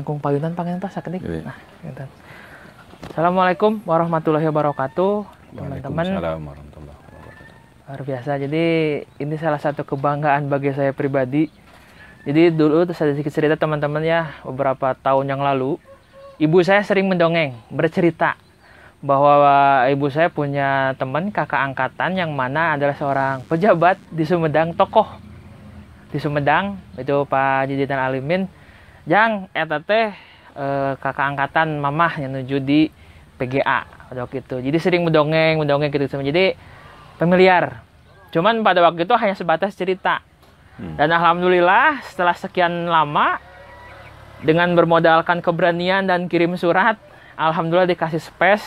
Langkung Payunan pangenan pas iya. Nah, gitu. Assalamualaikum warahmatullahi wabarakatuh, teman-teman. Luar biasa. Jadi ini salah satu kebanggaan bagi saya pribadi. Jadi dulu tuh saya sedikit cerita teman-teman ya, beberapa tahun yang lalu, ibu saya sering mendongeng, bercerita bahwa ibu saya punya teman kakak angkatan yang mana adalah seorang pejabat di Sumedang, tokoh di Sumedang, itu Pak Jiditan Alimin yang eta teh eh, kakak angkatan mamah yang menuju di PGA waktu itu jadi sering mendongeng mendongeng gitu sama jadi familiar cuman pada waktu itu hanya sebatas cerita hmm. dan alhamdulillah setelah sekian lama dengan bermodalkan keberanian dan kirim surat alhamdulillah dikasih space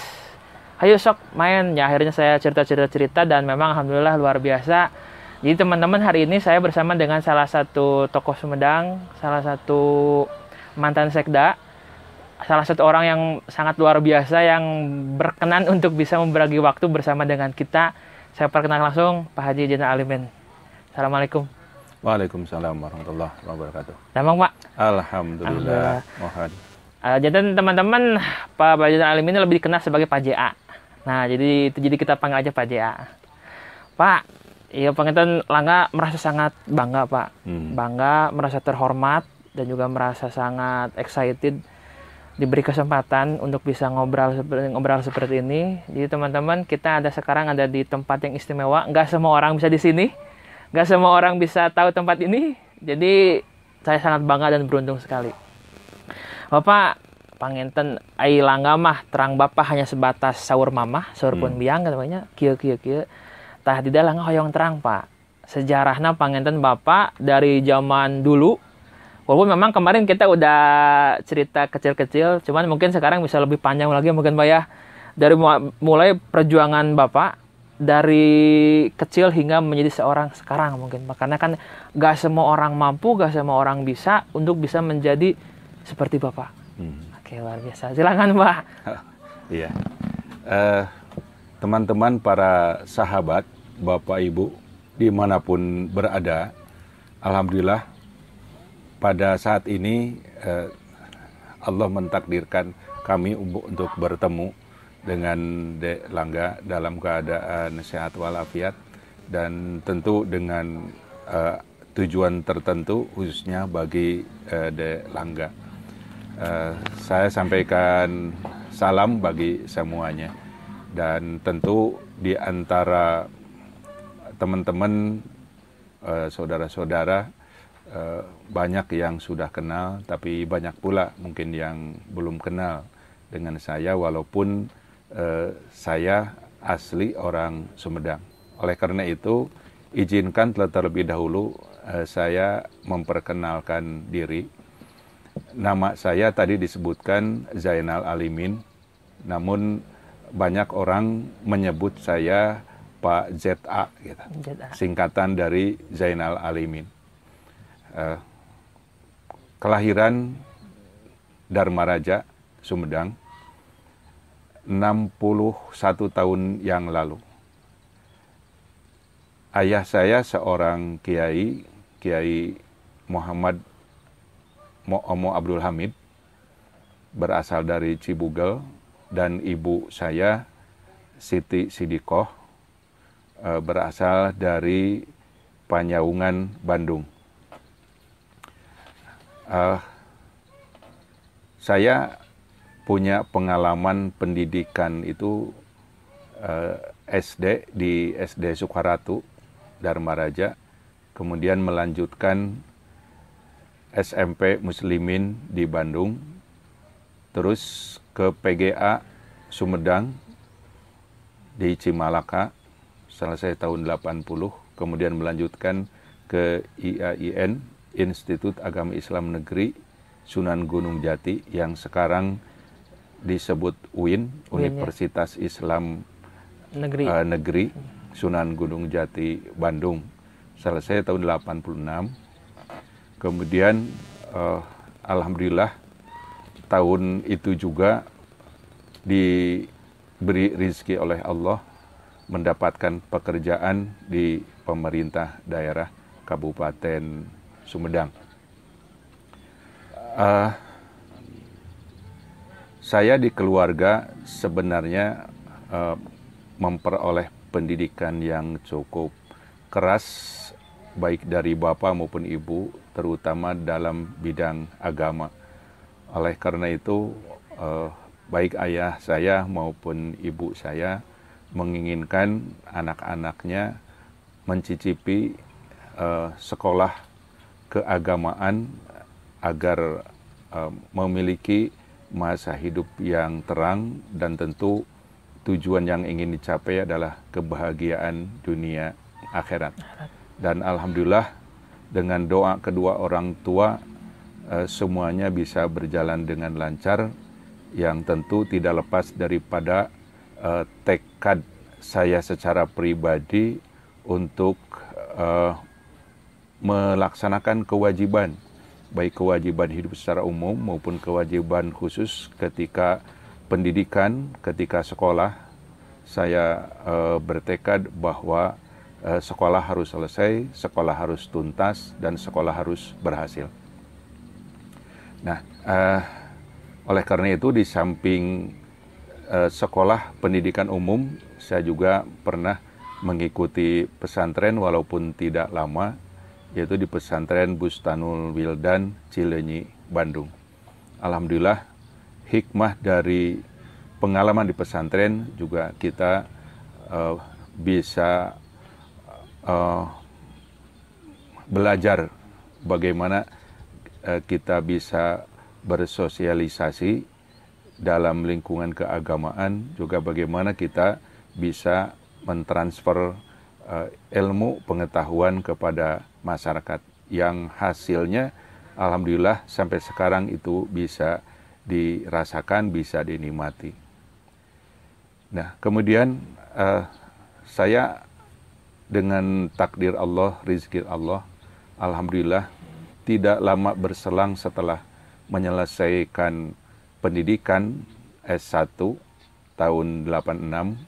ayo sok main ya akhirnya saya cerita cerita cerita dan memang alhamdulillah luar biasa jadi teman-teman hari ini saya bersama dengan salah satu tokoh Sumedang, salah satu mantan sekda, salah satu orang yang sangat luar biasa yang berkenan untuk bisa membagi waktu bersama dengan kita. Saya perkenalkan langsung Pak Haji Jena Alimin. Assalamualaikum. Waalaikumsalam warahmatullahi wabarakatuh. Selamat Pak. Alhamdulillah. Alhamdulillah. Uh, jadi teman-teman Pak Haji Alim Alimin lebih dikenal sebagai Pak JA. Nah, jadi jadi kita panggil aja Pak JA. Pak, Iya pengantin Langga merasa sangat bangga Pak, hmm. bangga, merasa terhormat dan juga merasa sangat excited diberi kesempatan untuk bisa ngobrol seperti ngobrol seperti ini. Jadi teman-teman kita ada sekarang ada di tempat yang istimewa. Nggak semua orang bisa di sini, nggak semua orang bisa tahu tempat ini. Jadi saya sangat bangga dan beruntung sekali. Bapak pangenten ai langga mah terang bapak hanya sebatas sahur mama, sahur hmm. pun hmm. biang katanya kieu kieu kieu tah di dalam hoyong terang pak sejarahnya pangenten bapak dari zaman dulu walaupun memang kemarin kita udah cerita kecil-kecil cuman mungkin sekarang bisa lebih panjang lagi mungkin pak ya dari mulai perjuangan bapak dari kecil hingga menjadi seorang sekarang mungkin pak karena kan gak semua orang mampu gak semua orang bisa untuk bisa menjadi seperti bapak hmm. oke luar biasa silakan pak iya eh, teman-teman para sahabat Bapak Ibu dimanapun berada, Alhamdulillah pada saat ini eh, Allah mentakdirkan kami untuk bertemu dengan Dek Langga dalam keadaan sehat walafiat dan tentu dengan eh, tujuan tertentu khususnya bagi eh, Dek Langga. Eh, saya sampaikan salam bagi semuanya dan tentu di antara teman-teman, eh, saudara-saudara eh, banyak yang sudah kenal, tapi banyak pula mungkin yang belum kenal dengan saya, walaupun eh, saya asli orang Sumedang. Oleh karena itu, izinkan terlebih dahulu eh, saya memperkenalkan diri. Nama saya tadi disebutkan Zainal Alimin, namun banyak orang menyebut saya Pak ZA gitu. ZA. Singkatan dari Zainal Alimin. Uh, kelahiran Dharma Raja Sumedang 61 tahun yang lalu. Ayah saya seorang kiai, Kiai Muhammad Mo'omo Abdul Hamid berasal dari Cibugel dan ibu saya Siti Sidikoh Eh, berasal dari Panyaungan, Bandung. Uh, saya punya pengalaman pendidikan itu uh, eh, SD di SD Sukaratu Dharma Raja, kemudian melanjutkan SMP Muslimin di Bandung, terus ke PGA Sumedang di Cimalaka, selesai tahun 80, kemudian melanjutkan ke IAIN, Institut Agama Islam Negeri Sunan Gunung Jati yang sekarang disebut UIN, ya. Universitas Islam Negeri. Uh, Negeri Sunan Gunung Jati Bandung. Selesai tahun 86. Kemudian uh, alhamdulillah tahun itu juga diberi rizki oleh Allah mendapatkan pekerjaan di pemerintah daerah Kabupaten Sumedang. Uh, saya di keluarga sebenarnya uh, memperoleh pendidikan yang cukup keras baik dari bapak maupun ibu terutama dalam bidang agama. Oleh karena itu uh, baik ayah saya maupun ibu saya menginginkan anak-anaknya mencicipi uh, sekolah keagamaan agar uh, memiliki masa hidup yang terang dan tentu tujuan yang ingin dicapai adalah kebahagiaan dunia akhirat. Dan alhamdulillah dengan doa kedua orang tua uh, semuanya bisa berjalan dengan lancar yang tentu tidak lepas daripada uh, tekad saya secara pribadi untuk uh, melaksanakan kewajiban baik kewajiban hidup secara umum maupun kewajiban khusus ketika pendidikan, ketika sekolah. Saya uh, bertekad bahwa uh, sekolah harus selesai, sekolah harus tuntas dan sekolah harus berhasil. Nah, uh, oleh karena itu di samping Eh, sekolah pendidikan umum saya juga pernah mengikuti pesantren walaupun tidak lama yaitu di pesantren Bustanul Wildan Cilenyi Bandung. Alhamdulillah hikmah dari pengalaman di pesantren juga kita uh, bisa uh, belajar bagaimana kita bisa bersosialisasi dalam lingkungan keagamaan juga bagaimana kita bisa mentransfer uh, ilmu pengetahuan kepada masyarakat yang hasilnya alhamdulillah sampai sekarang itu bisa dirasakan bisa dinikmati. Nah, kemudian uh, saya dengan takdir Allah, rizki Allah, alhamdulillah tidak lama berselang setelah menyelesaikan pendidikan S1 tahun 86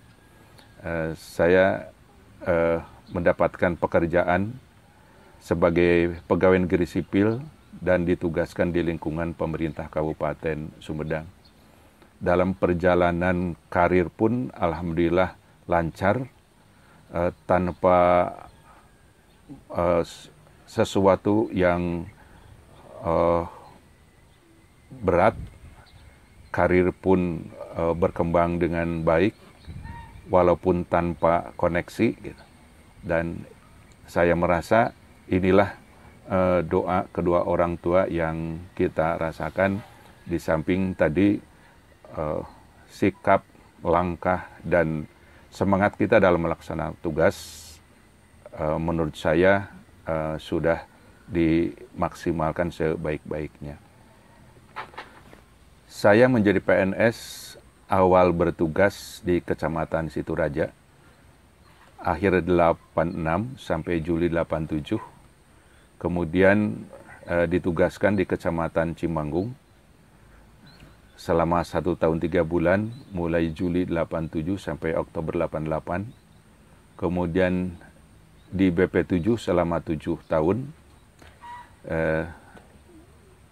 eh, saya eh, mendapatkan pekerjaan sebagai pegawai negeri sipil dan ditugaskan di lingkungan pemerintah Kabupaten Sumedang. Dalam perjalanan karir pun alhamdulillah lancar eh, tanpa eh, sesuatu yang eh, berat karir pun uh, berkembang dengan baik walaupun tanpa koneksi gitu. Dan saya merasa inilah uh, doa kedua orang tua yang kita rasakan di samping tadi uh, sikap, langkah dan semangat kita dalam melaksanakan tugas uh, menurut saya uh, sudah dimaksimalkan sebaik-baiknya. Saya menjadi PNS awal bertugas di Kecamatan Situraja akhir 86 sampai Juli 87. Kemudian e, ditugaskan di Kecamatan Cimanggung selama satu tahun tiga bulan mulai Juli 87 sampai Oktober 88 kemudian di BP7 selama tujuh tahun eh,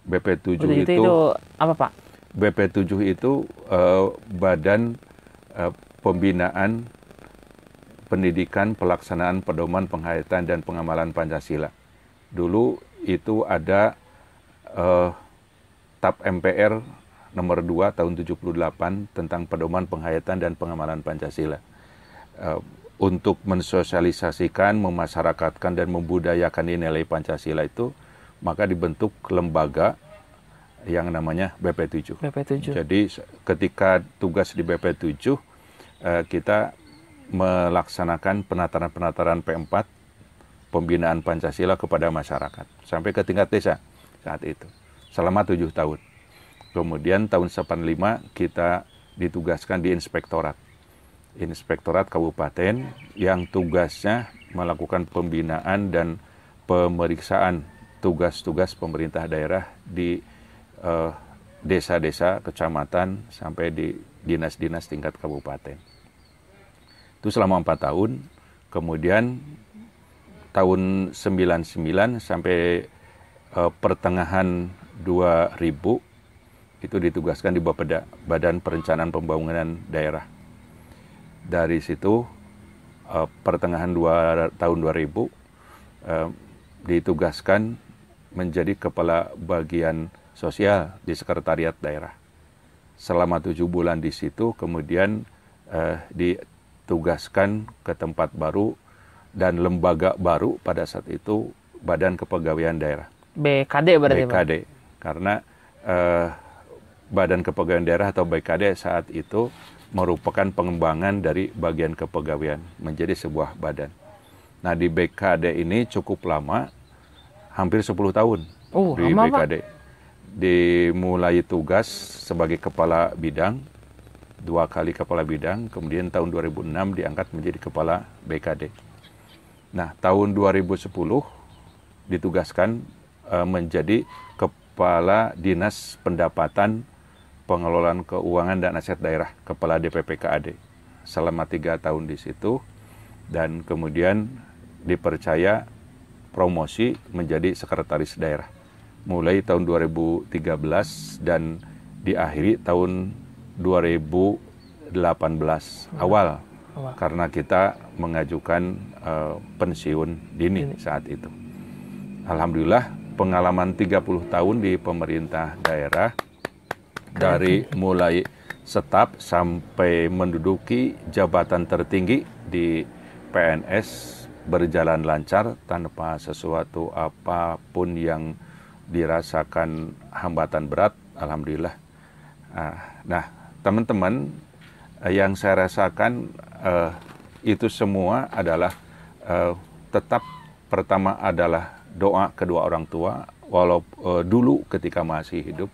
BP7 itu, itu, itu apa Pak? BP7 itu uh, badan uh, pembinaan pendidikan pelaksanaan pedoman penghayatan dan pengamalan Pancasila. Dulu itu ada uh, TAP MPR nomor 2 tahun 78 tentang pedoman penghayatan dan pengamalan Pancasila. Uh, untuk mensosialisasikan, memasyarakatkan dan membudayakan nilai Pancasila itu, maka dibentuk lembaga yang namanya BP7. BP7. Jadi ketika tugas di BP7 eh, kita melaksanakan penataran-penataran P4 pembinaan Pancasila kepada masyarakat sampai ke tingkat desa saat itu selama tujuh tahun. Kemudian tahun 85 kita ditugaskan di inspektorat. Inspektorat kabupaten yang tugasnya melakukan pembinaan dan pemeriksaan tugas-tugas pemerintah daerah di Eh, desa-desa, kecamatan, sampai di dinas-dinas tingkat kabupaten. Itu selama empat tahun. Kemudian tahun 99 sampai eh, pertengahan 2000 itu ditugaskan di Bapeda, Badan Perencanaan Pembangunan Daerah. Dari situ eh, pertengahan dua, tahun 2000 eh, ditugaskan menjadi kepala bagian sosial di sekretariat daerah. Selama tujuh bulan di situ, kemudian eh, ditugaskan ke tempat baru dan lembaga baru pada saat itu Badan Kepegawaian Daerah. BKD berarti. BKD, Pak? karena eh, Badan Kepegawaian Daerah atau BKD saat itu merupakan pengembangan dari bagian kepegawaian menjadi sebuah badan. Nah di BKD ini cukup lama, hampir 10 tahun oh, di lama, BKD dimulai tugas sebagai kepala bidang, dua kali kepala bidang, kemudian tahun 2006 diangkat menjadi kepala BKD. Nah, tahun 2010 ditugaskan eh, menjadi kepala Dinas Pendapatan Pengelolaan Keuangan dan Aset Daerah, kepala DPPKAD. Selama tiga tahun di situ, dan kemudian dipercaya promosi menjadi sekretaris daerah mulai tahun 2013 dan diakhiri tahun 2018 awal awal karena kita mengajukan uh, pensiun dini Ini. saat itu. Alhamdulillah pengalaman 30 tahun di pemerintah daerah Keren. dari mulai setap sampai menduduki jabatan tertinggi di PNS berjalan lancar tanpa sesuatu apapun yang dirasakan hambatan berat, alhamdulillah. Ah, nah, teman-teman, eh, yang saya rasakan eh, itu semua adalah eh, tetap pertama adalah doa kedua orang tua, walau dulu ketika masih hidup,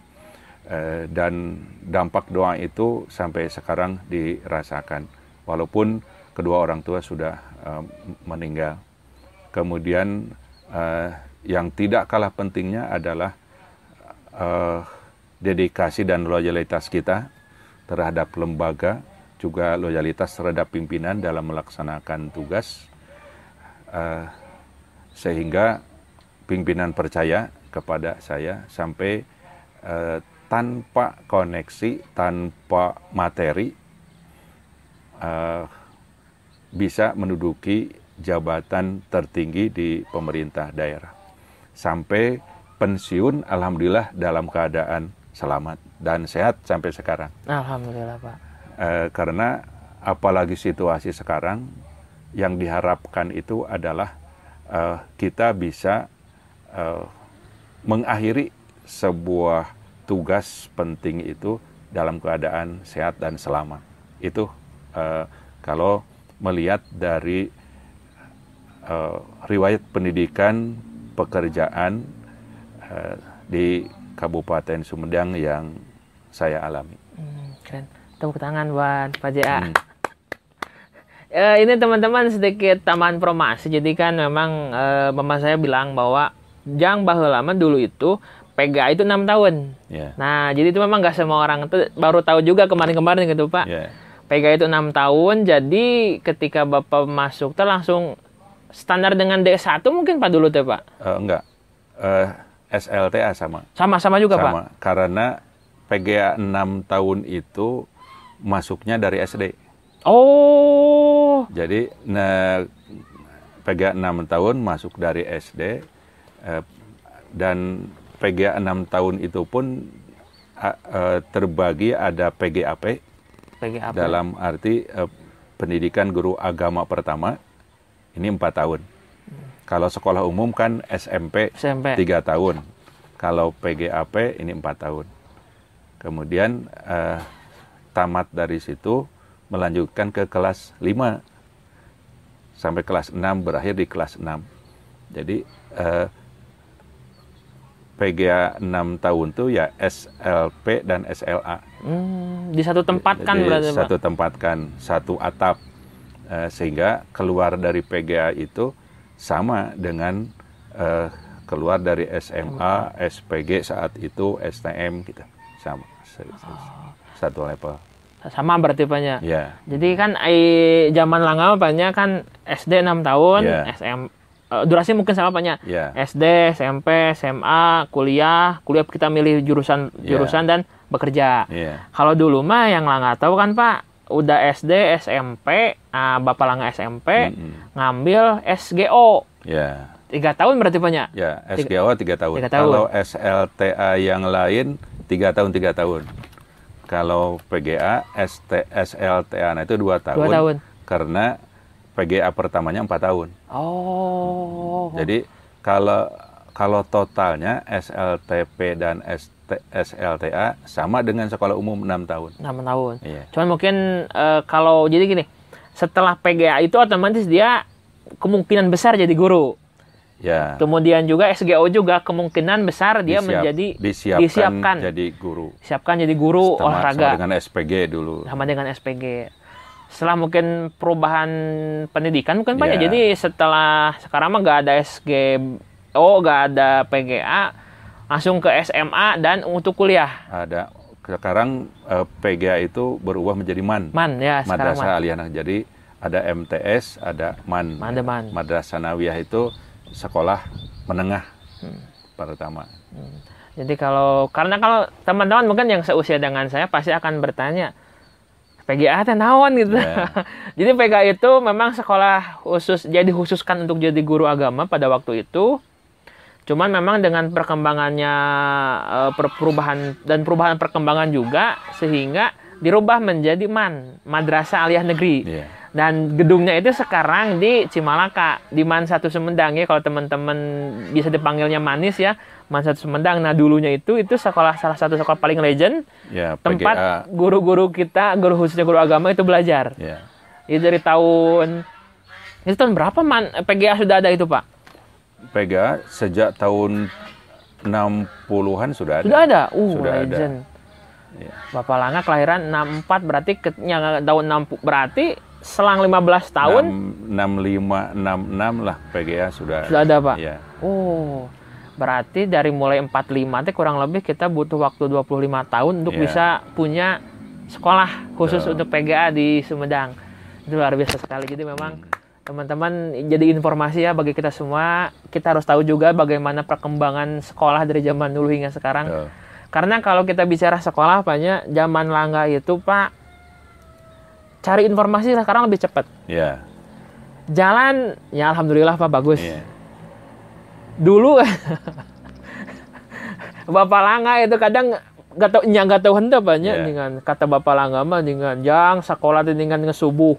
dan dampak doa itu sampai sekarang dirasakan, walaupun kedua orang tua sudah meninggal. Kemudian yang tidak kalah pentingnya adalah uh, dedikasi dan loyalitas kita terhadap lembaga, juga loyalitas terhadap pimpinan dalam melaksanakan tugas, uh, sehingga pimpinan percaya kepada saya sampai uh, tanpa koneksi, tanpa materi, uh, bisa menduduki jabatan tertinggi di pemerintah daerah sampai pensiun alhamdulillah dalam keadaan selamat dan sehat sampai sekarang. Alhamdulillah Pak. E, karena apalagi situasi sekarang yang diharapkan itu adalah e, kita bisa e, mengakhiri sebuah tugas penting itu dalam keadaan sehat dan selamat. Itu e, kalau melihat dari riwayat pendidikan pekerjaan uh, di Kabupaten Sumedang yang saya alami. Hmm, keren. Tepuk tangan buat Pak JA. Hmm. E, ini teman-teman sedikit tambahan promosi. Jadi kan memang e, mama saya bilang bahwa jang lama dulu itu PGA itu enam tahun. Yeah. Nah, jadi itu memang nggak semua orang itu baru tahu juga kemarin-kemarin gitu Pak. Yeah. PGA itu enam tahun. Jadi ketika Bapak masuk, terlangsung langsung standar dengan d 1 mungkin Pak dulu teh Pak? Uh, enggak. Uh, eh, SLTA sama. Sama-sama juga sama. Pak? Karena PGA 6 tahun itu masuknya dari SD. Oh. Jadi nah, PGA 6 tahun masuk dari SD Uh, eh, dan PGA 6 tahun itu pun uh, terbagi ada PGAP, PGAP dalam arti Uh, pendidikan guru agama pertama ini empat tahun. Kalau sekolah umum kan SMP, tiga tahun. Kalau PGAP ini empat tahun. Kemudian eh, tamat dari situ melanjutkan ke kelas lima sampai kelas enam berakhir di kelas enam. Jadi eh, PGA 6 tahun tuh ya SLP dan SLA. Hmm, di satu tempat kan berarti satu Pak? Satu tempat kan, satu atap Eh, sehingga keluar dari PGA itu sama dengan uh, keluar dari SMA, SPG saat itu STM gitu sama oh. satu level sama berarti banyak. ya iya. Jadi kan ai eh, zaman langgaw banyak ya, kan SD 6 tahun, ya. SM uh, durasi mungkin sama banyak. Ya. Iya. SD, SMP, SMA, kuliah, kuliah kita milih jurusan iya. jurusan ya. dan bekerja. Ya. Kalau dulu mah yang langgaw tahu kan Pak udah SD SMP uh, ah, bapak langga SMP mm -hmm. ngambil SGO yeah. tiga tahun berarti banyak ya yeah, SGO tiga, tiga tahun. tiga tahun kalau SLTA yang lain tiga tahun tiga tahun kalau PGA ST, SLTA nah itu dua tahun, dua tahun. karena PGA pertamanya empat tahun oh jadi kalau kalau totalnya SLTP dan ST SLTA sama dengan sekolah umum 6 tahun. 6 tahun. Iya. Cuman mungkin e, kalau jadi gini, setelah PGA itu otomatis dia kemungkinan besar jadi guru. Ya. Kemudian juga SGO juga kemungkinan besar dia Disiap, menjadi disiapkan, disiapkan jadi guru. Siapkan jadi guru sama, olahraga. Sama dengan SPG dulu. Sama dengan SPG. Setelah mungkin perubahan pendidikan mungkin banyak. Ya. Jadi setelah sekarang mah nggak ada SGO, nggak ada PGA, langsung ke SMA dan untuk kuliah. Ada sekarang eh, PGA itu berubah menjadi MAN. MAN ya, Madrasah Aliyah. Nah, jadi ada MTS, ada MAN. MAN, ya. MAN. Madrasah Nawiyah itu sekolah menengah hmm. pertama. Hmm. Jadi kalau karena kalau teman-teman mungkin yang seusia dengan saya pasti akan bertanya PGA teh naon gitu. Yeah. jadi PGA itu memang sekolah khusus jadi khususkan untuk jadi guru agama pada waktu itu Cuman memang dengan perkembangannya eh, per perubahan dan perubahan perkembangan juga sehingga dirubah menjadi man madrasah aliyah negeri. Yeah. Dan gedungnya itu sekarang di Cimalaka, di Man Satu Semendang ya kalau teman-teman bisa dipanggilnya manis ya. Man Satu Semendang. Nah, dulunya itu itu sekolah salah satu sekolah paling legend. Yeah, tempat guru-guru kita, guru khususnya guru agama itu belajar. ya Itu dari tahun itu tahun berapa man PGA sudah ada itu, Pak? Pega sejak tahun 60-an sudah ada. Sudah ada. Uh, sudah legend. Ada. Ya. Bapak Langa kelahiran 64 berarti ke, ya, tahun 60 berarti selang 15 tahun 65 66 lah PGA ya, sudah sudah ada Pak. Ya. Oh. Berarti dari mulai 45 teh kurang lebih kita butuh waktu 25 tahun untuk ya. bisa punya sekolah khusus so. untuk PGA di Sumedang. Itu luar biasa sekali. Jadi memang teman-teman jadi informasi ya bagi kita semua kita harus tahu juga bagaimana perkembangan sekolah dari zaman dulu hingga sekarang ya. karena kalau kita bicara sekolah banyak ya, zaman Langga itu pak cari informasi sekarang lebih cepat ya. jalan ya alhamdulillah pak bagus ya. dulu bapak Langga itu kadang nggak tahu nyangga tahu tau hendak banyak yeah. Iya. dengan kata bapak langga mah dengan jang sekolah dengan ngesubuh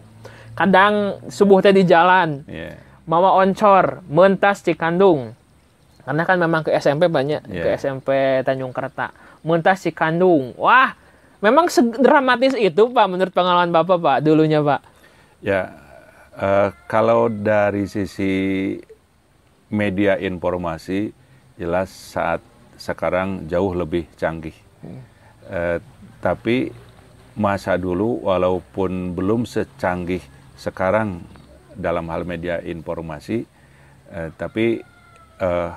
kadang subuh tadi jalan yeah. mama oncor mentas kandung, karena kan memang ke SMP banyak yeah. ke SMP Tanjung Kerta mentas kandung, wah memang dramatis itu Pak menurut pengalaman Bapak Pak dulunya Pak ya uh, kalau dari sisi media informasi jelas saat sekarang jauh lebih canggih yeah. Hmm. uh, tapi masa dulu walaupun belum secanggih sekarang dalam hal media informasi, eh, tapi eh,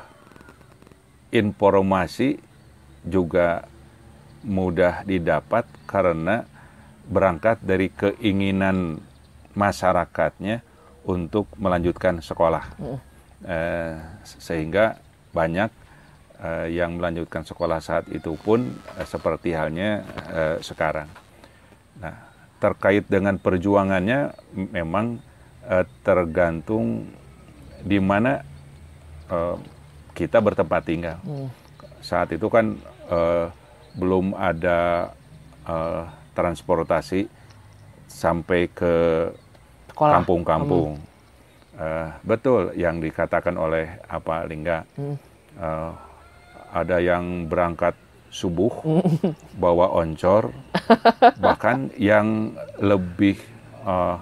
informasi juga mudah didapat karena berangkat dari keinginan masyarakatnya untuk melanjutkan sekolah, hmm. eh, sehingga banyak eh, yang melanjutkan sekolah saat itu pun eh, seperti halnya eh, sekarang. Nah, terkait dengan perjuangannya memang eh, tergantung di mana eh, kita bertempat tinggal. Hmm. Saat itu kan eh, belum ada transportasi sampai ke kampung-kampung. Hmm. betul yang dikatakan oleh apa Lingga. Hmm. ada yang berangkat subuh, mm. bawa oncor, bahkan yang lebih uh,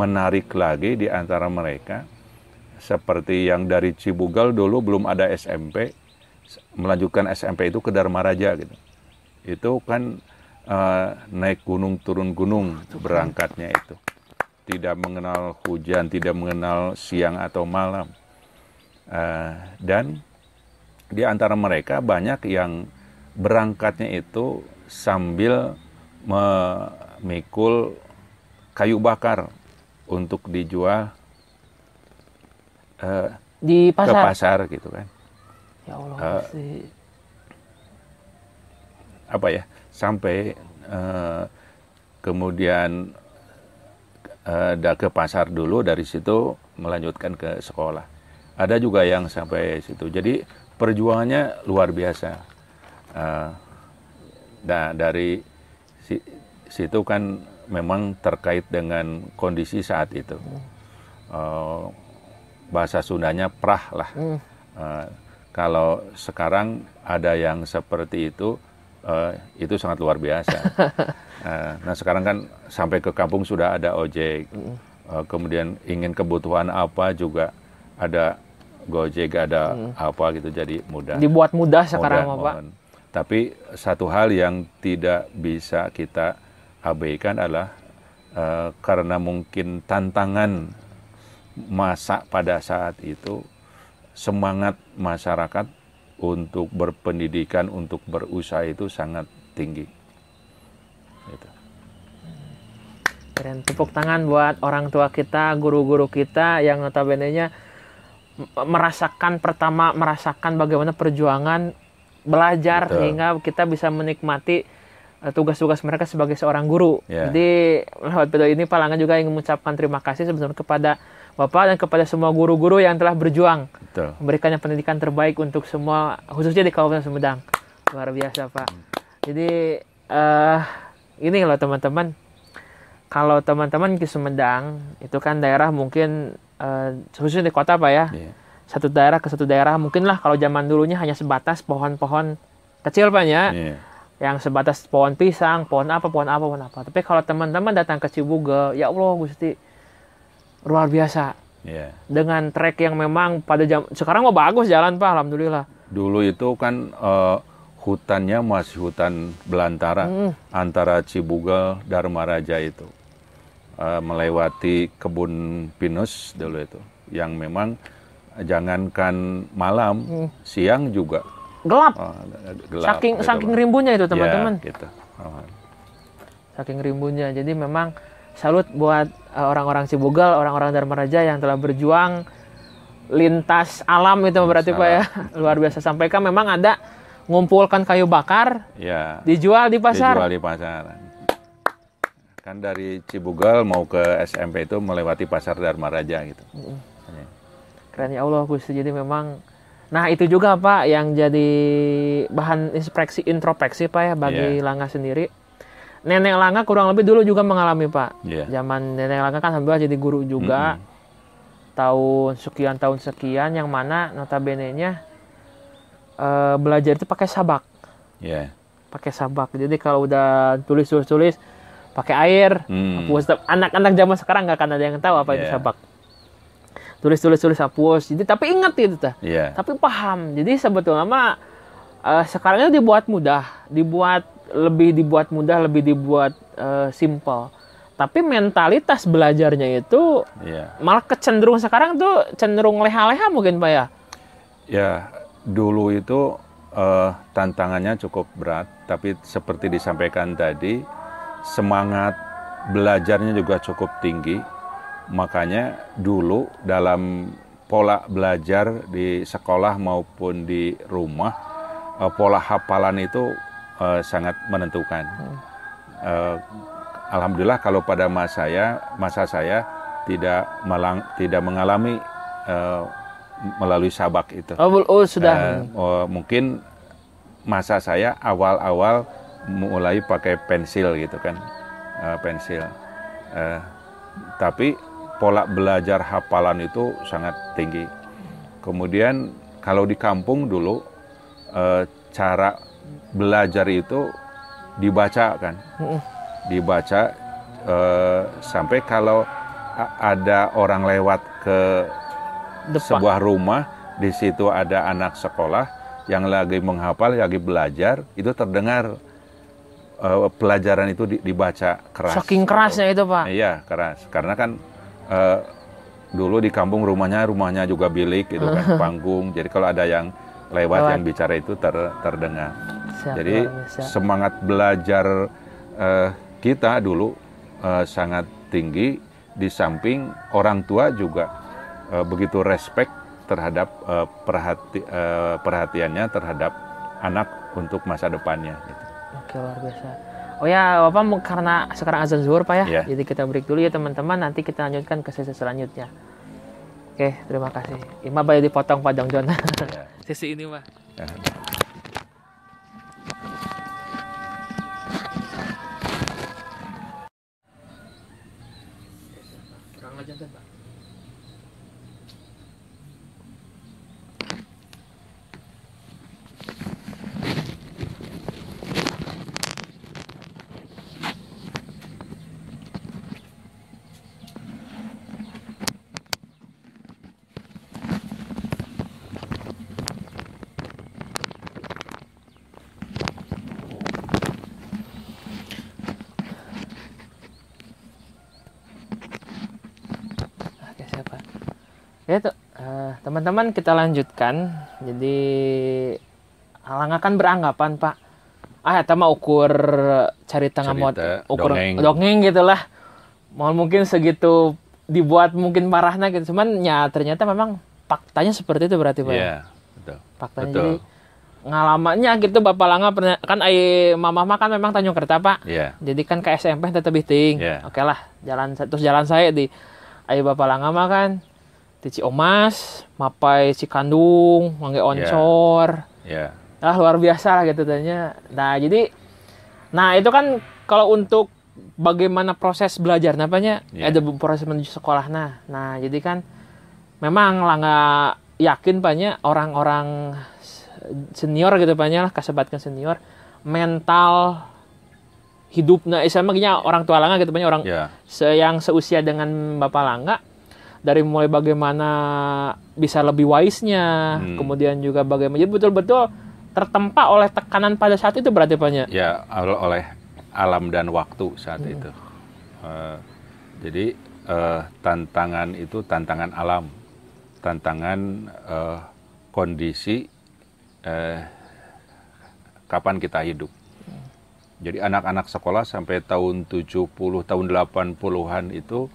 menarik lagi di antara mereka seperti yang dari Cibugal dulu belum ada SMP melanjutkan SMP itu ke Dharma Raja gitu. Itu kan uh, naik gunung turun gunung ah, kan. berangkatnya itu. Tidak mengenal hujan, tidak mengenal siang atau malam. Uh, dan di antara mereka banyak yang berangkatnya itu sambil memikul kayu bakar untuk dijual uh, di pasar. ke pasar gitu kan. Ya Allah. Uh, apa ya sampai uh, kemudian uh, ke pasar dulu dari situ melanjutkan ke sekolah. Ada juga yang sampai situ. Jadi perjuangannya luar biasa nah dari situ kan memang terkait dengan kondisi saat itu. Eh, bahasa Sundanya prah lah. Hmm. Eh, kalau sekarang ada yang seperti itu, itu sangat luar biasa. nah sekarang kan sampai ke kampung sudah ada ojek, hmm. kemudian ingin kebutuhan apa juga ada gojek, ada hmm. apa gitu jadi mudah. Dibuat mudah sekarang mudah, tapi satu hal yang tidak bisa kita abaikan adalah uh, karena mungkin tantangan masa pada saat itu semangat masyarakat untuk berpendidikan, untuk berusaha itu sangat tinggi. Gitu. Keren, tepuk tangan buat orang tua kita, guru-guru kita yang notabene-nya merasakan pertama merasakan bagaimana perjuangan belajar Betul. sehingga kita bisa menikmati eh, tugas-tugas mereka sebagai seorang guru. Yeah. Jadi lewat video ini Pak Langga juga ingin mengucapkan terima kasih sebenarnya kepada Bapak dan kepada semua guru-guru yang telah berjuang Betul. memberikannya pendidikan terbaik untuk semua khususnya di Kabupaten Sumedang. Luar biasa Pak. Hmm. Jadi uh, ini loh teman-teman. Kalau teman-teman ke Sumedang itu kan daerah mungkin uh, khususnya di kota Pak ya. Yeah satu daerah ke satu daerah mungkinlah kalau zaman dulunya hanya sebatas pohon-pohon kecil pak ya yeah. yang sebatas pohon pisang pohon apa pohon apa pohon apa tapi kalau teman-teman datang ke Cibuga ya Allah gusti luar biasa yeah. dengan trek yang memang pada jam sekarang mau bagus jalan pak alhamdulillah dulu itu kan uh, hutannya masih hutan belantara hmm. antara Cibuga Dharma Raja itu uh, melewati kebun pinus dulu itu yang memang jangankan malam, hmm. siang juga gelap. Oh, gelap saking gitu saking rimbunya itu teman-teman. Ya, gitu. Oh. Saking rimbunnya Jadi memang salut buat eh, orang-orang uh, Cibugal, orang-orang Raja yang telah berjuang lintas alam itu berarti Salah. Pak ya. Luar biasa sampaikan memang ada ngumpulkan kayu bakar, ya. dijual di pasar. Dijual di pasar. Kan dari Cibugal mau ke SMP itu melewati pasar Dharma Raja gitu. -hmm keren ya Allah Gusti jadi memang nah itu juga Pak yang jadi bahan inspeksi introspeksi Pak ya bagi yeah. Langa sendiri Nenek Langa kurang lebih dulu juga mengalami Pak yeah. zaman Nenek Langa kan sampai jadi guru juga mm -hmm. tahun sekian tahun sekian yang mana notabene nya uh, eh, belajar itu pakai sabak yeah. pakai sabak jadi kalau udah tulis tulis tulis pakai air hmm. anak-anak zaman sekarang nggak akan ada yang tahu apa yeah. itu iya. sabak tulis tulis tulis hapus jadi tapi ingat itu ta. Iya. yeah. tapi paham jadi sebetulnya mah uh, sekarang itu dibuat mudah dibuat lebih dibuat mudah lebih dibuat uh, simple tapi mentalitas belajarnya itu yeah. malah kecenderung sekarang tuh cenderung leha-leha mungkin pak ya ya dulu itu uh, tantangannya cukup berat tapi seperti disampaikan tadi semangat belajarnya juga cukup tinggi Makanya dulu dalam pola belajar di sekolah maupun di rumah, eh, pola hafalan itu eh, sangat menentukan. Eh, alhamdulillah kalau pada masa saya, masa saya tidak malang, tidak mengalami melalui sabak itu. Oh, oh sudah. Oh, mungkin masa saya awal-awal mulai pakai pensil gitu kan, uh, pensil. tapi pola belajar hafalan itu sangat tinggi. Kemudian kalau di kampung dulu e, cara belajar itu dibaca kan, dibaca e, sampai kalau ada orang lewat ke Depan. sebuah rumah di situ ada anak sekolah yang lagi menghafal, lagi belajar itu terdengar e, pelajaran itu dibaca keras. Saking kerasnya itu pak. Iya keras, karena kan uh, dulu di kampung rumahnya rumahnya juga bilik gitu kan panggung jadi kalau ada yang lewat, lewat. yang bicara itu ter, terdengar siap, jadi siap. semangat belajar uh, kita dulu uh, sangat tinggi di samping orang tua juga uh, begitu respect terhadap uh, perhati uh, perhatiannya terhadap anak untuk masa depannya gitu. Oke luar biasa. Oh ya, Bapak karena sekarang azan zuhur Pak ya. Yeah. Jadi kita break dulu ya teman-teman, nanti kita lanjutkan ke sesi selanjutnya. Oke, terima kasih. Ima bayar dipotong Pak Dongjon. Iya. Sisi Yeah. sesi ini mah. Kang iya. Kurang aja Pak. ya uh, teman-teman kita lanjutkan jadi alangkah kan beranggapan pak ah eta mah ukur cari tengah mau ukur dongeng, dongeng gitulah mau mungkin segitu dibuat mungkin marahnya gitu cuman ya ternyata memang faktanya seperti itu berarti pak yeah, betul. faktanya betul. jadi ngalamannya gitu bapak langa pernah kan ai mama mah kan memang Tanjung Kerta pak yeah. jadi kan ke SMP tetep ting. yeah. oke lah jalan terus jalan saya di ai bapak langa mah kan Tici omas, Mapai Cikandung, Mangga ya. Oncor. Yeah. Yeah. Ah luar biasa lah gitu tanya. Nah, jadi nah itu kan kalau untuk bagaimana proses belajar namanya yeah. ada proses menuju sekolah nah. Nah, jadi kan memang lah nggak yakin banyak orang-orang senior gitu banyak lah kesempatan senior mental hidup nah sama orang tua langga gitu banyak orang yeah. se yang seusia dengan bapak langga dari mulai bagaimana bisa lebih wise-nya, hmm. kemudian juga bagaimana jadi betul-betul tertempa oleh tekanan pada saat itu berarti banyak. Ya, ya oleh alam dan waktu saat hmm. itu. Uh, jadi uh, tantangan itu tantangan alam, tantangan uh, kondisi uh, kapan kita hidup. Iya. Jadi anak-anak sekolah sampai tahun 70, tahun 80-an itu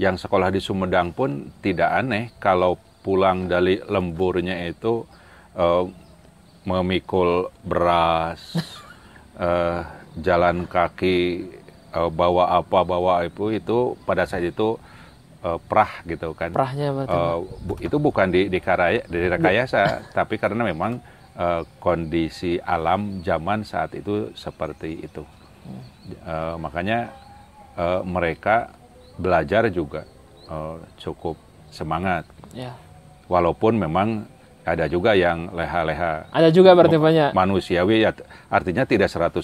yang sekolah di Sumedang pun tidak aneh kalau pulang dari lemburnya itu uh, memikul beras, uh, jalan kaki, uh, bawa apa bawa itu itu pada saat itu uh, prah gitu kan. Prahnya Uh, bu, itu bukan di di, karaya, di rekayasa, iya. tapi karena memang uh, kondisi alam zaman saat itu seperti itu. Uh, makanya uh, mereka belajar juga uh, cukup semangat. Ya. Walaupun memang ada juga yang leha-leha. Ada juga berarti banyak. Manusiawi ya artinya tidak 100%,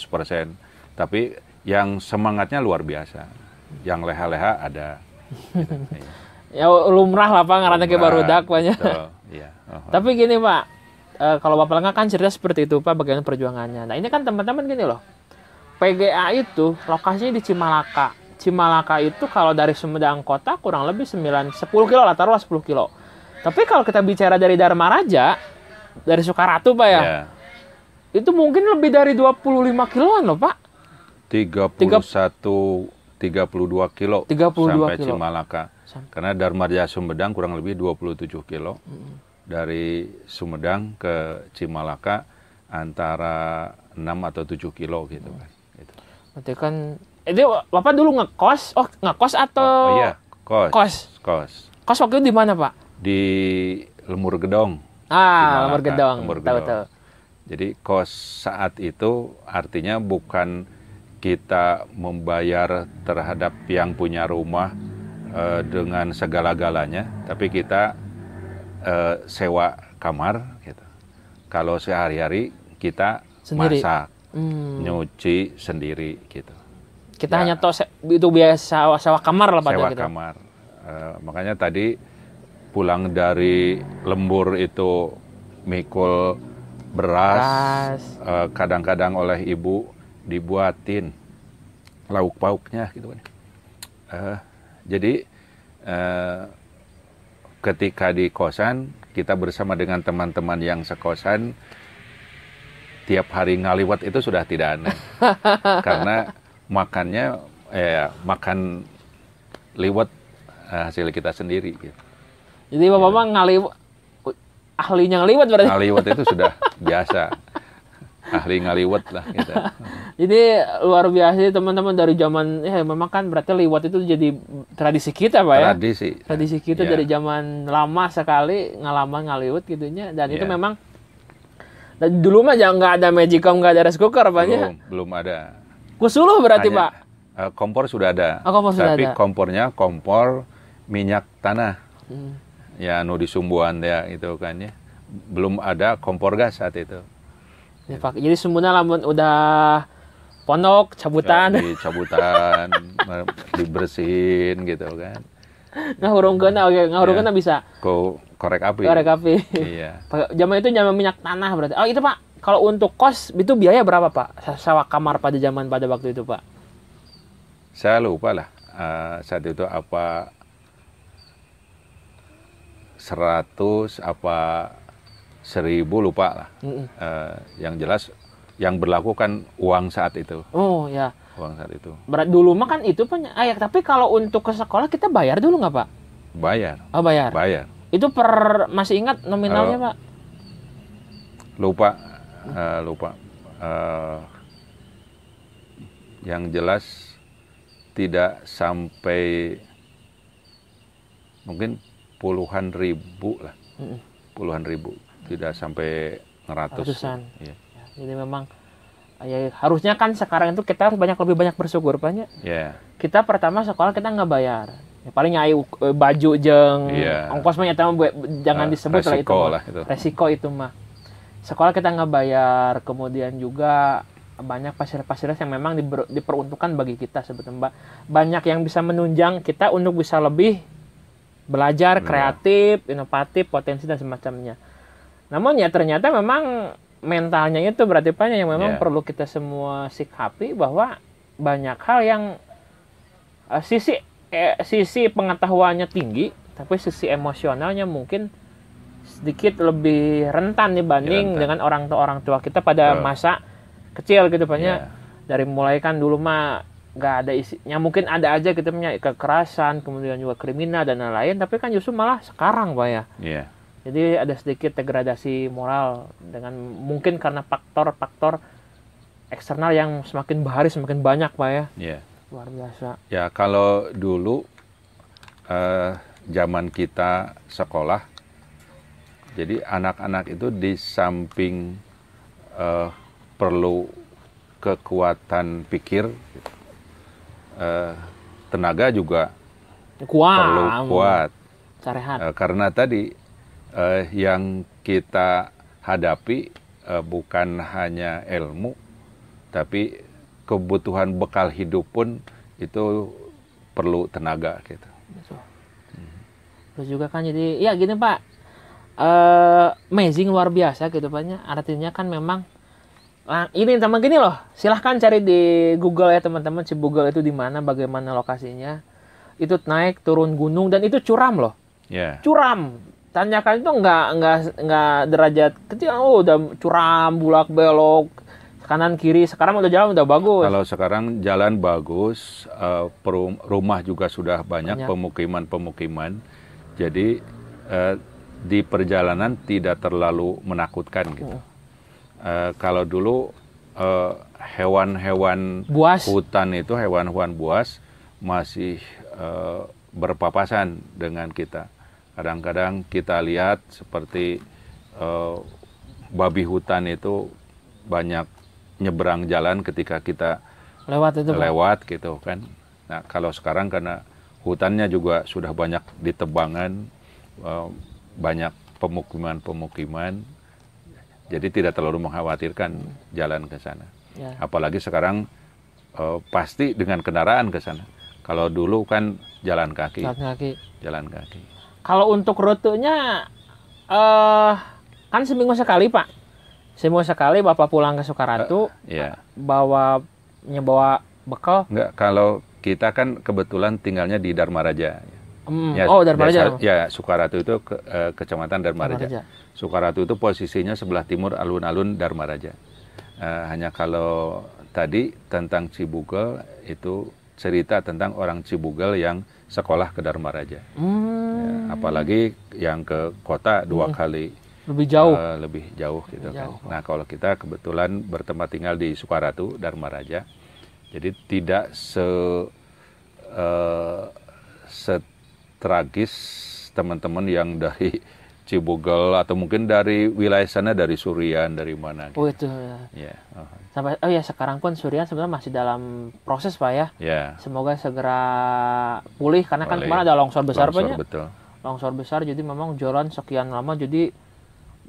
tapi yang semangatnya luar biasa. Yang leha-leha ada. ya lumrah lah Pak karena ke baru dak banyak. Ya. Iya, uh -huh. Tapi gini Pak, e, kalau Bapak Lengah kan cerita seperti itu Pak bagian perjuangannya. Nah, ini kan teman-teman gini loh. PGA itu lokasinya di Cimalaka. Cimalaka itu kalau dari Sumedang kota kurang lebih 9 10 kilo lah taruhlah 10 kilo. Tapi kalau kita bicara dari Dharma Raja dari Sukaratu Pak ya. Yeah. Itu mungkin lebih dari 25 kiloan loh Pak. 31 32 kilo 32 sampai kilo. Cimalaka. Karena Dharma Raja Sumedang kurang lebih 27 kilo. Mm. -hmm. Dari Sumedang ke Cimalaka antara 6 atau 7 kilo gitu kan. Mm. Gitu. Berarti kan Eh, itu bapak dulu ngekos oh ngekos atau oh, iya kos kos kos kos waktu itu di mana pak di Lemur Gedong ah Lemur Gedong Lemur Gedong betul, betul. jadi kos saat itu artinya bukan kita membayar terhadap yang punya rumah eh, dengan segala-galanya tapi kita eh, sewa kamar gitu kalau sehari-hari kita sendiri. masak hmm. nyuci sendiri gitu kita ya. hanya tahu itu biasa sewa, sewa kamar lah pada sewa gitu. kamar. Uh, makanya tadi pulang dari lembur itu mikul beras, eh, kadang-kadang uh, oleh ibu dibuatin lauk pauknya gitu kan. Uh, jadi uh, ketika di kosan kita bersama dengan teman-teman yang sekosan tiap hari ngaliwat itu sudah tidak aneh karena makannya ya, eh makan lewat hasil kita sendiri gitu. Jadi Bapak ya. mah ngali ahlinya ngaliwat berarti. Ngaliwat itu sudah biasa. Ahli ngaliwat lah kita. jadi luar biasa teman-teman dari zaman ya memang kan berarti liwat itu jadi tradisi kita Pak ya. Tradisi. Tradisi kita ya. dari zaman lama sekali ngalaman ngaliwat gitunya dan ya. itu memang dulu mah jangan nggak ada magicom nggak ada rice cooker Pak ya? belum, belum ada Kusuluh berarti Hanya, Pak? Uh, kompor sudah ada. Oh, kompor sudah Tapi ada. kompornya kompor minyak tanah. Hmm. Ya nu di Sumbuan ya itu kan ya. Belum ada kompor gas saat itu. Ya, Pak. Jadi semuanya lamun udah pondok cabutan. Ya, di cabutan dibersihin gitu kan. urung kena, oke, ngahurung ya. bisa. Ko korek api. Korek api. Iya. Zaman itu zaman minyak tanah berarti. Oh, itu Pak kalau untuk kos itu biaya berapa Pak? Sewa kamar pada zaman pada waktu itu Pak? Saya lupa lah uh, saat itu apa 100 apa 1000 lupa lah. Mm -mm. Uh, yang jelas yang berlaku kan uang saat itu. Oh ya. Uang saat itu. Berat dulu mah kan itu punya Tapi kalau untuk ke sekolah kita bayar dulu nggak Pak? Bayar. Oh bayar. Bayar. Itu per masih ingat nominalnya uh, Pak? Lupa uh, lupa. Uh, yang jelas tidak sampai mungkin puluhan ribu lah, puluhan ribu, tidak sampai ngeratus. Ratusan. Ya. Ya, jadi memang ah, ya harusnya kan sekarang itu kita harus banyak lebih banyak bersyukur banyak. Yeah. Iya. Kita pertama sekolah kita nggak bayar. Ya, paling nyai eh, baju jeng yeah. ongkos banyak jangan uh, disebut lah itu. Lah itu. Resiko itu mah sekolah kita nggak bayar kemudian juga banyak fasilitas-fasilitas yang memang diber, diperuntukkan bagi kita sebetulnya mbak banyak yang bisa menunjang kita untuk bisa lebih belajar iya. kreatif inovatif potensi dan semacamnya namun ya ternyata memang mentalnya itu berarti banyak yang memang yeah. perlu kita semua sikapi bahwa banyak hal yang uh, sisi eh, sisi pengetahuannya tinggi tapi sisi emosionalnya mungkin sedikit lebih rentan dibanding ya, rentan. dengan orang tua orang tua kita pada masa kecil gitu banyak yeah. Iya. dari mulai kan dulu mah nggak ada isinya mungkin ada aja gitu punya kekerasan kemudian juga kriminal dan lain-lain tapi kan justru malah sekarang pak ya iya. jadi ada sedikit degradasi moral dengan mungkin karena faktor-faktor eksternal yang semakin bahari semakin banyak pak ya yeah. luar biasa ya kalau dulu uh, zaman kita sekolah jadi anak-anak itu di samping uh, perlu kekuatan pikir, uh, tenaga juga kuat. perlu kuat. Uh, karena tadi uh, yang kita hadapi uh, bukan hanya ilmu, tapi kebutuhan bekal hidup pun itu perlu tenaga gitu. Terus juga kan jadi ya gini Pak, uh, amazing luar biasa gitu banyak artinya kan memang Nah, ini teman gini loh, silahkan cari di Google ya teman-teman si Google itu di mana, bagaimana lokasinya. Itu naik turun gunung dan itu curam loh. Yeah. Curam. tanyakan itu nggak nggak nggak derajat kecil, oh udah curam bulak belok kanan kiri. Sekarang udah jalan udah bagus. Kalau sekarang jalan bagus, uh, rumah juga sudah banyak pemukiman-pemukiman. Jadi uh, di perjalanan tidak terlalu menakutkan gitu. Uh, kalau dulu eh, hewan-hewan uh, hutan itu hewan-hewan buas masih uh, berpapasan dengan kita. Kadang-kadang kita lihat seperti uh, babi hutan itu banyak nyeberang jalan ketika kita lewat itu lewat bang. gitu kan. Nah, kalau sekarang karena hutannya juga sudah banyak ditebangan uh, banyak pemukiman-pemukiman, jadi tidak terlalu mengkhawatirkan jalan ke sana. Ya. Apalagi sekarang uh, pasti dengan kendaraan ke sana. Kalau dulu kan jalan kaki. Jalan kaki. Jalan kaki. Kalau untuk rutenya uh, kan seminggu sekali, Pak. Seminggu sekali Bapak pulang ke Sukaratu, Uh, eh, iya. Bawa nyebawa bekal? Enggak, kalau kita kan kebetulan tinggalnya di Dharma Raja. Hmm. Ya, oh Dharma Ya Sukaratu ya, itu ke, uh, kecamatan Dharma Raja. Sukaratu itu posisinya sebelah timur alun-alun Dharma Raja. Eh, hanya kalau tadi tentang Cibugel itu cerita tentang orang Cibugel yang sekolah ke Dharma Raja. Ya, hmm. Ya, apalagi yang ke kota dua hmm. kali lebih jauh uh, lebih jauh gitu lebih kan. jauh. kan. Nah kalau kita kebetulan bertempat tinggal di Sukaratu Dharma Raja, jadi tidak se uh, set tragis teman-teman yang dari Cibogel atau mungkin dari wilayah sana dari Surian dari mana? Gitu. Oh itu. Ya. Uh-huh. Sampai oh ya sekarang pun Surian sebenarnya masih dalam proses pak ya. Ya. Semoga segera pulih karena kan kemarin ada longsor besar longsor, banyak. Betul. Longsor besar jadi memang jalan sekian lama jadi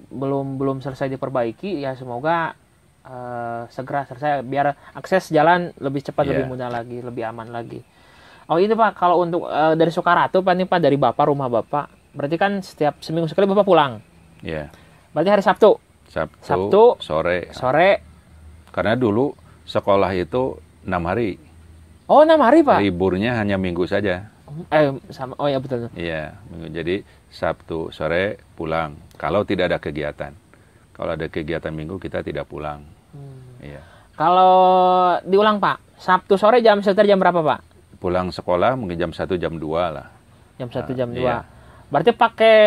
belum belum selesai diperbaiki ya semoga uh, segera selesai biar akses jalan lebih cepat yeah. lebih mudah lagi lebih aman lagi. Oh itu Pak, kalau untuk uh, dari Sukaratu Pak ini Pak dari Bapak rumah Bapak. Berarti kan setiap seminggu sekali Bapak pulang. Iya. Yeah. Berarti hari Sabtu. Sabtu. Sabtu sore. Sore. Karena dulu sekolah itu enam hari. Oh enam hari Pak. Liburnya hanya minggu saja. Eh sama. Oh ya betul. Iya minggu. Jadi Sabtu sore pulang. Kalau tidak ada kegiatan. Kalau ada kegiatan minggu kita tidak pulang. Hmm. Iya. Kalau diulang Pak, Sabtu sore jam sekitar jam berapa Pak? pulang sekolah mungkin jam 1 jam 2 lah. Jam 1 nah, jam uh, 2. Iya. Berarti pakai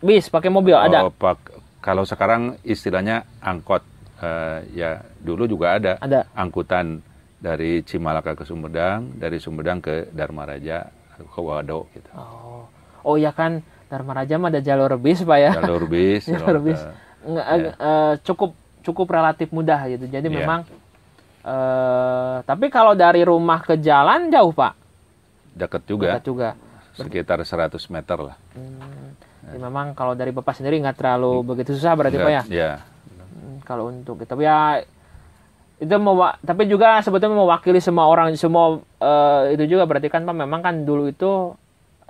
bis, pakai mobil oh, ada? Pak, kalau sekarang istilahnya angkot uh, ya dulu juga ada. Ada. Angkutan dari Cimalaka ke Sumedang, dari Sumedang ke Dharma Raja ke Wado gitu. Oh. Oh ya kan Dharma Raja mah ada jalur bis, Pak ya. Jalur bis. jalur bis. Nge, ya. uh, cukup cukup relatif mudah gitu. Jadi ya. memang Uh, tapi kalau dari rumah ke jalan jauh pak? Dekat juga. Dekat juga. Sekitar 100 meter lah. Hmm. Jadi ya. memang kalau dari bapak sendiri nggak terlalu hmm. begitu susah berarti Enggak. pak ya? Iya. Hmm, kalau untuk tapi ya itu mau tapi juga sebetulnya mewakili semua orang semua uh, itu juga berarti kan pak memang kan dulu itu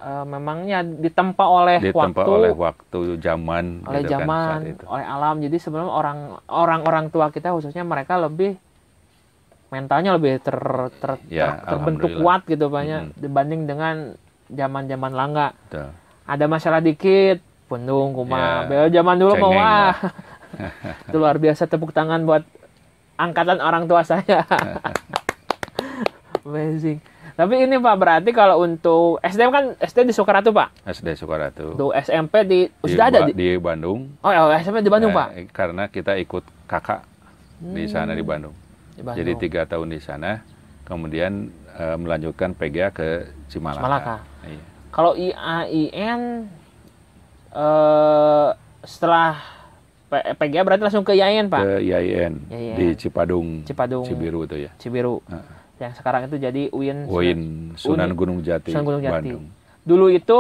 uh, memangnya ditempa oleh ditempa waktu oleh waktu zaman oleh gitu kan, zaman kan, oleh alam jadi sebelum orang orang tua kita khususnya mereka lebih mentalnya lebih ter, ter, ya, ter terbentuk kuat gitu banyak hmm. dibanding dengan zaman-zaman langga. Duh. Ada masalah dikit, pundung, kuma. Ya, zaman dulu mau wah. itu luar biasa tepuk tangan buat angkatan orang tua saya. Amazing. Tapi ini Pak berarti kalau untuk SD kan SD di Sukaratu Pak. SD Sukaratu Tuh SMP di, di sudah ada di, di Bandung. Oh, ya, SMP di Bandung eh, Pak. Karena kita ikut kakak hmm. di sana di hmm. Bandung. Bandung. Jadi tiga tahun di sana, kemudian e, melanjutkan PGA ke Cimalaka. Cimalaka. Iya. Kalau IAIN e, eh, setelah PGA berarti langsung ke IAIN pak? Ke IAIN, IAIN. di Cipadung, Cipadung, Cibiru itu ya. Cibiru. Uh. Yang sekarang itu jadi UIN. UIN Sunan, Gunung Jati, Sunan Gunung Jati. Bandung. Dulu itu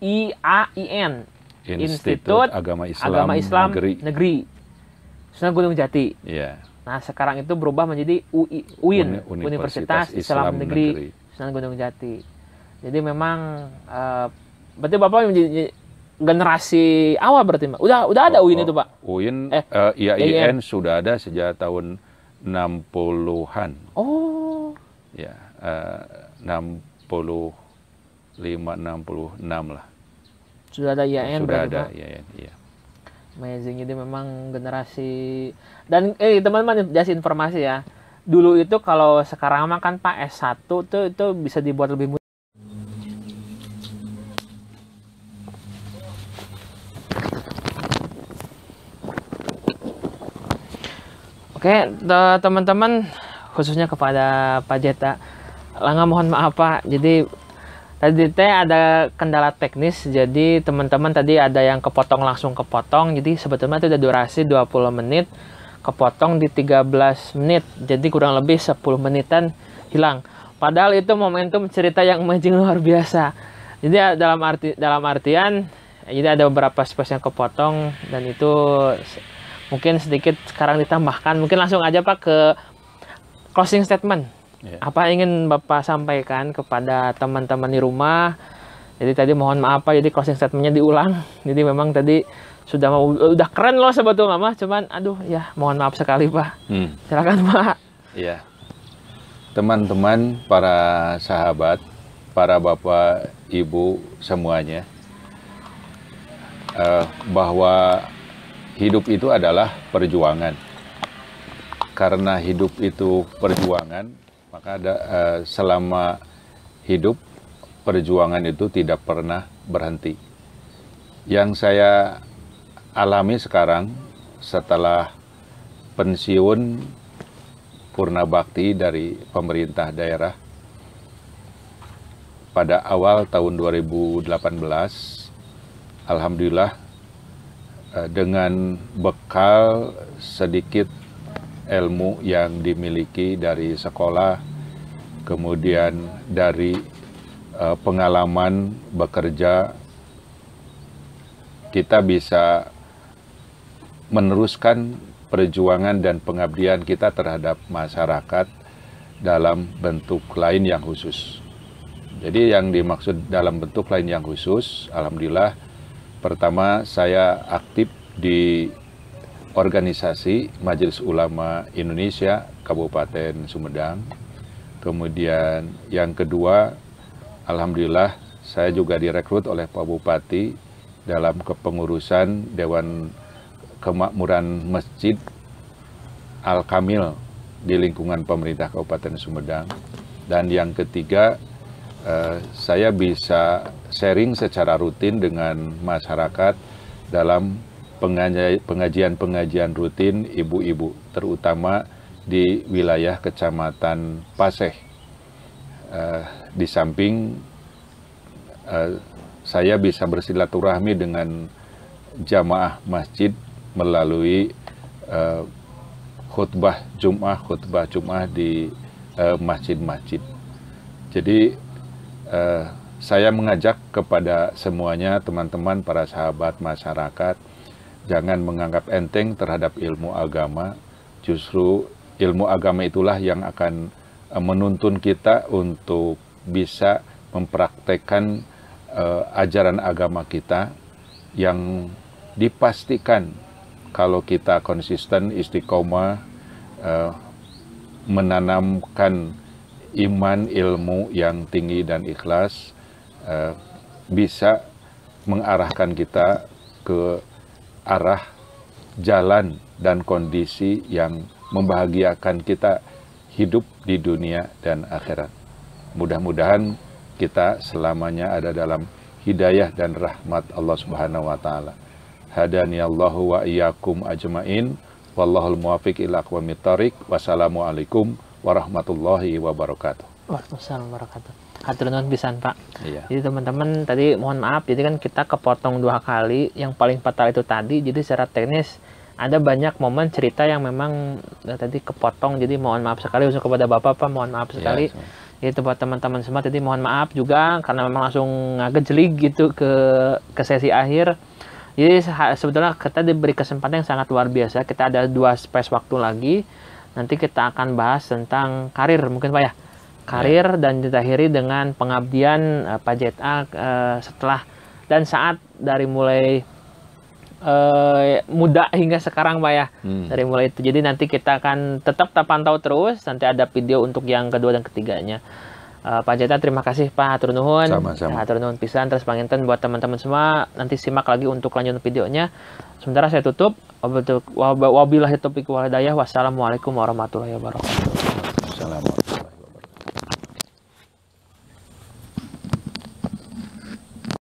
IAIN, Institut, Agama Islam, Agama Islam Negeri. Negeri. Sunan Gunung Jati. Iya. Nah, sekarang itu berubah menjadi UI, UIN, Universitas, Universitas Islam, Islam Negeri, Negeri. Sunan Gunung Jati. Jadi memang uh, berarti Bapak menjadi generasi awal berarti Pak. Udah udah ada oh, UIN itu, Pak. Oh, UIN eh uh, eh, IAIN iya, iya. sudah ada sejak tahun 60-an. Oh. Ya, uh, 60 66 lah. Sudah ada IAIN Sudah ada IAIN, iya amazing jadi memang generasi dan eh teman-teman jadi informasi ya dulu itu kalau sekarang mah kan pak S1 tuh itu bisa dibuat lebih mudah Oke, teman-teman khususnya kepada Pak Jeta, Langga mohon maaf Pak. Jadi Tadi teh ada kendala teknis, jadi teman-teman tadi ada yang kepotong langsung kepotong. Jadi sebetulnya itu ada durasi 20 menit, kepotong di 13 menit. Jadi kurang lebih 10 menitan hilang. Padahal itu momentum cerita yang amazing luar biasa. Jadi eh, dalam arti dalam artian jadi ada beberapa space yang kepotong dan itu mungkin sedikit sekarang ditambahkan. Mungkin langsung aja Pak ke closing statement Yeah. Apa ingin Bapak sampaikan kepada teman-teman di rumah? Jadi tadi mohon maaf Pak, jadi closing statementnya diulang. Jadi memang tadi sudah mau udah keren loh sebetulnya mah, cuman aduh ya mohon maaf sekali Pak. Hmm. Silakan Pak. Iya. Teman-teman, para sahabat, para bapak, ibu semuanya, eh, bahwa hidup itu adalah perjuangan. Karena hidup itu perjuangan, maka ada, uh, selama hidup perjuangan itu tidak pernah berhenti. Yang saya alami sekarang setelah pensiun purna bakti dari pemerintah daerah pada awal tahun 2018 alhamdulillah eh, dengan bekal sedikit ilmu yang dimiliki dari sekolah, kemudian dari uh, pengalaman bekerja, kita bisa meneruskan perjuangan dan pengabdian kita terhadap masyarakat dalam bentuk lain yang khusus. Jadi yang dimaksud dalam bentuk lain yang khusus, alhamdulillah, pertama saya aktif di organisasi Majelis Ulama Indonesia Kabupaten Sumedang. Kemudian yang kedua, alhamdulillah saya juga direkrut oleh Pak Bupati dalam kepengurusan Dewan Kemakmuran Masjid Al Kamil di lingkungan pemerintah Kabupaten Sumedang. Dan yang ketiga, eh, saya bisa sharing secara rutin dengan masyarakat dalam pengajian-pengajian rutin ibu-ibu, terutama di wilayah Kecamatan Paseh. Uh, di samping uh, saya bisa bersilaturahmi dengan jamaah masjid melalui uh, khutbah Jum'ah, khutbah Jum'ah di masjid-masjid. Jadi saya mengajak kepada semuanya teman-teman para sahabat masyarakat Jangan menganggap enteng terhadap ilmu agama, justru ilmu agama itulah yang akan eh, menuntun kita untuk bisa mempraktekkan uh, ajaran agama kita yang dipastikan kalau kita konsisten istiqomah uh, menanamkan iman ilmu yang tinggi dan ikhlas uh, bisa mengarahkan kita ke arah jalan dan kondisi yang membahagiakan kita hidup di dunia dan akhirat. Mudah-mudahan kita selamanya ada dalam hidayah dan rahmat Allah Subhanahu wa taala. Hadani Allahu wa iyyakum ajmain. Wallahul muwafiq ila aqwamit thariq. Wassalamualaikum warahmatullahi wabarakatuh. Waalaikumsalam warahmatullahi wabarakatuh nuhun pisan Pak. Iya. Jadi teman-teman tadi mohon maaf jadi kan kita kepotong dua kali yang paling fatal itu tadi jadi secara teknis ada banyak momen cerita yang memang ya, tadi kepotong jadi mohon maaf sekali usul kepada Bapak Pak mohon maaf iya, sekali. Iya, Itu buat teman-teman semua jadi mohon maaf juga karena memang langsung ngagejlig gitu ke ke sesi akhir. Jadi sebetulnya kita diberi kesempatan yang sangat luar biasa. Kita ada dua space waktu lagi. Nanti kita akan bahas tentang karir mungkin Pak ya karir yeah. dan ditakhiri dengan pengabdian uh, Pak JTA uh, eh, setelah dan saat dari mulai uh, muda hingga sekarang Pak ya hmm. dari mulai itu jadi nanti kita akan tetap terpantau terus nanti ada video untuk yang kedua dan ketiganya uh, Pak Jeta terima kasih Pak Hatur Nuhun sama-sama Hatur pisan terus panginten buat teman-teman semua nanti simak lagi untuk lanjut videonya sementara saya tutup wabillahi topik walidayah wassalamualaikum warahmatullahi wabarakatuh